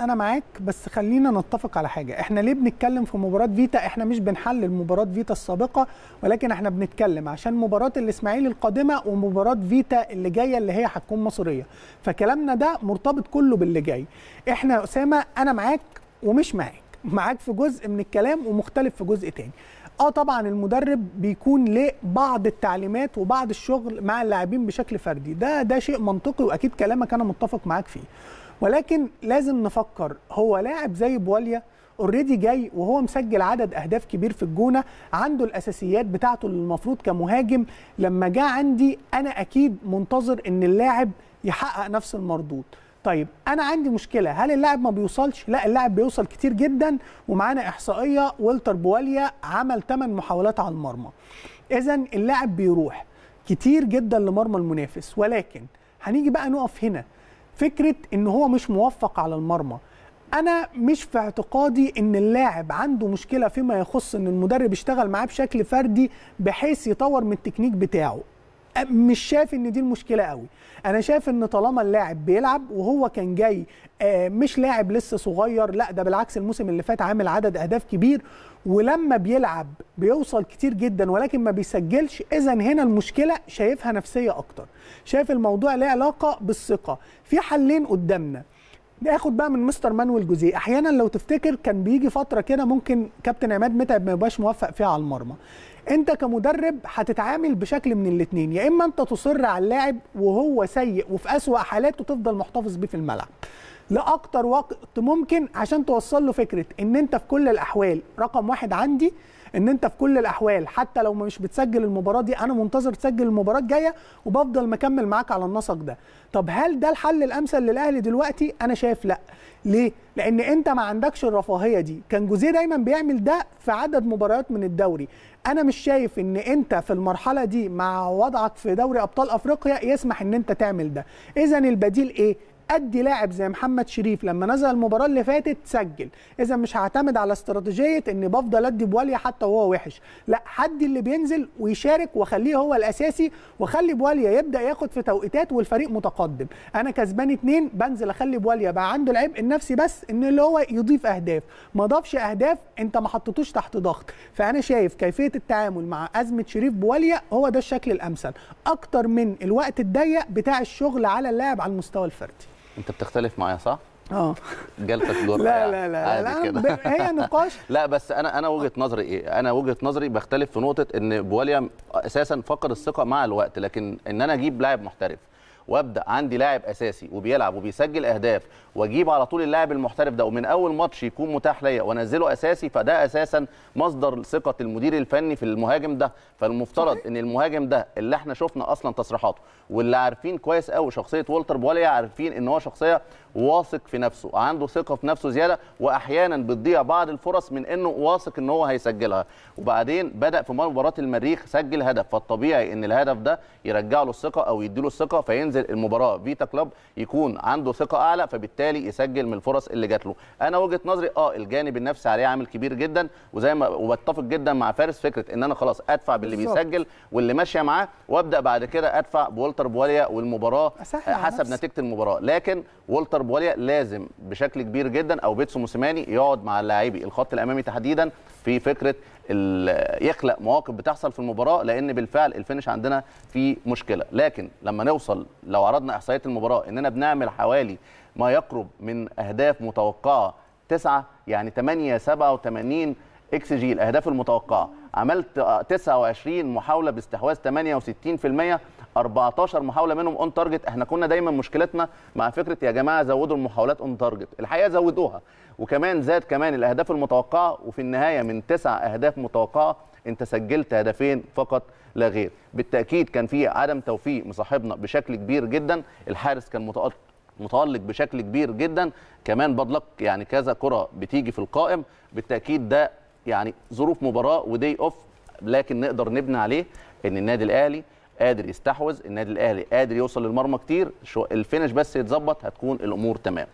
انا معاك بس خلينا نتفق على حاجه احنا ليه بنتكلم في مباراه فيتا احنا مش بنحلل مباراه فيتا السابقه ولكن احنا بنتكلم عشان مباراه الاسماعيلي القادمه ومباراه فيتا اللي جايه اللي هي هتكون مصريه فكلامنا ده مرتبط كله باللي جاي احنا يا اسامه انا معاك ومش معاك معاك في جزء من الكلام ومختلف في جزء تاني اه طبعا المدرب بيكون ليه بعض التعليمات وبعض الشغل مع اللاعبين بشكل فردي ده ده شيء منطقي واكيد كلامك انا متفق معاك فيه ولكن لازم نفكر هو لاعب زي بواليا اوريدي جاي وهو مسجل عدد اهداف كبير في الجونه عنده الاساسيات بتاعته اللي المفروض كمهاجم لما جه عندي انا اكيد منتظر ان اللاعب يحقق نفس المردود طيب انا عندي مشكله هل اللاعب ما بيوصلش لا اللاعب بيوصل كتير جدا ومعانا احصائيه ولتر بواليا عمل 8 محاولات على المرمى اذا اللاعب بيروح كتير جدا لمرمى المنافس ولكن هنيجي بقى نقف هنا فكره ان هو مش موفق على المرمى انا مش في اعتقادي ان اللاعب عنده مشكله فيما يخص ان المدرب اشتغل معاه بشكل فردي بحيث يطور من التكنيك بتاعه مش شايف ان دي المشكله قوي انا شايف ان طالما اللاعب بيلعب وهو كان جاي آه، مش لاعب لسه صغير لا ده بالعكس الموسم اللي فات عامل عدد اهداف كبير ولما بيلعب بيوصل كتير جدا ولكن ما بيسجلش اذا هنا المشكله شايفها نفسيه اكتر شايف الموضوع له علاقه بالثقه في حلين قدامنا ناخد بقى من مستر مانويل جوزيه احيانا لو تفتكر كان بيجي فتره كده ممكن كابتن عماد متعب ما يبقاش موفق فيها على المرمى انت كمدرب هتتعامل بشكل من الاثنين يا اما انت تصر على اللاعب وهو سيء وفي اسوا حالاته تفضل محتفظ بيه في الملعب لاكتر وقت ممكن عشان توصل له فكره ان انت في كل الاحوال رقم واحد عندي ان انت في كل الاحوال حتى لو مش بتسجل المباراه دي انا منتظر تسجل المباراه الجايه وبفضل مكمل معاك على النسق ده طب هل ده الحل الامثل للاهلي دلوقتي انا شايف لا ليه؟ لان انت ما عندكش الرفاهيه دي كان جوزيه دايما بيعمل ده في عدد مباريات من الدوري انا مش شايف ان انت في المرحله دي مع وضعك في دوري ابطال افريقيا يسمح ان انت تعمل ده اذا البديل ايه ادي لاعب زي محمد شريف لما نزل المباراه اللي فاتت سجل اذا مش هعتمد على استراتيجيه اني بفضل ادي بواليا حتى وهو وحش لا حد اللي بينزل ويشارك واخليه هو الاساسي واخلي بواليا يبدا ياخد في توقيتات والفريق متقدم انا كسبان اتنين بنزل اخلي بواليا بقى عنده العبء النفسي بس ان اللي هو يضيف اهداف ما ضافش اهداف انت ما حطيتوش تحت ضغط فانا شايف كيفيه التعامل مع ازمه شريف بواليا هو ده الشكل الامثل اكتر من الوقت الضيق بتاع الشغل على اللاعب على المستوى الفردي انت بتختلف معايا صح؟ اه جلطه جرأة لا لا لا, لا, لا هي نقاش لا بس انا انا وجهه نظري ايه؟ انا وجهه نظري بختلف في نقطه ان بواليا اساسا فقد الثقه مع الوقت لكن ان انا اجيب لاعب محترف وابدا عندي لاعب اساسي وبيلعب وبيسجل اهداف واجيب على طول اللاعب المحترف ده ومن اول ماتش يكون متاح ليا وانزله اساسي فده اساسا مصدر ثقه المدير الفني في المهاجم ده فالمفترض ان المهاجم ده اللي احنا شفنا اصلا تصريحاته واللي عارفين كويس قوي شخصيه والتر بوليا عارفين ان هو شخصيه واثق في نفسه عنده ثقه في نفسه زياده واحيانا بتضيع بعض الفرص من انه واثق ان هو هيسجلها وبعدين بدا في مباراه المريخ سجل هدف فالطبيعي ان الهدف ده يرجع له الثقه او يديله الثقه فينزل ينزل المباراه فيتا كلوب يكون عنده ثقه اعلى فبالتالي يسجل من الفرص اللي جات له انا وجهه نظري اه الجانب النفسي عليه عامل كبير جدا وزي ما وبتفق جدا مع فارس فكره ان انا خلاص ادفع باللي بالزبط. بيسجل واللي ماشيه معاه وابدا بعد كده ادفع بولتر بواليا والمباراه آه، حسب نتيجه المباراه لكن وولتر بواليا لازم بشكل كبير جدا او بيتسو موسيماني يقعد مع اللاعبي الخط الامامي تحديدا في فكره يخلق مواقف بتحصل في المباراه لان بالفعل الفينش عندنا في مشكله لكن لما نوصل لو عرضنا احصائيات المباراه اننا بنعمل حوالي ما يقرب من اهداف متوقعه 9 يعني 8 87 اكس جي الاهداف المتوقعه عملت 29 محاوله باستحواذ 68% 14 محاوله منهم اون تارجت احنا كنا دايما مشكلتنا مع فكره يا جماعه زودوا المحاولات اون تارجت الحقيقه زودوها وكمان زاد كمان الاهداف المتوقعه وفي النهايه من تسع اهداف متوقعه انت سجلت هدفين فقط لا غير بالتاكيد كان في عدم توفيق مصاحبنا بشكل كبير جدا الحارس كان متالق بشكل كبير جدا كمان بضلك يعني كذا كره بتيجي في القائم بالتاكيد ده يعني ظروف مباراه ودي اوف لكن نقدر نبني عليه ان النادي الاهلي قادر يستحوذ النادي الاهلي قادر يوصل للمرمى كتير الفينش بس يتظبط هتكون الامور تمام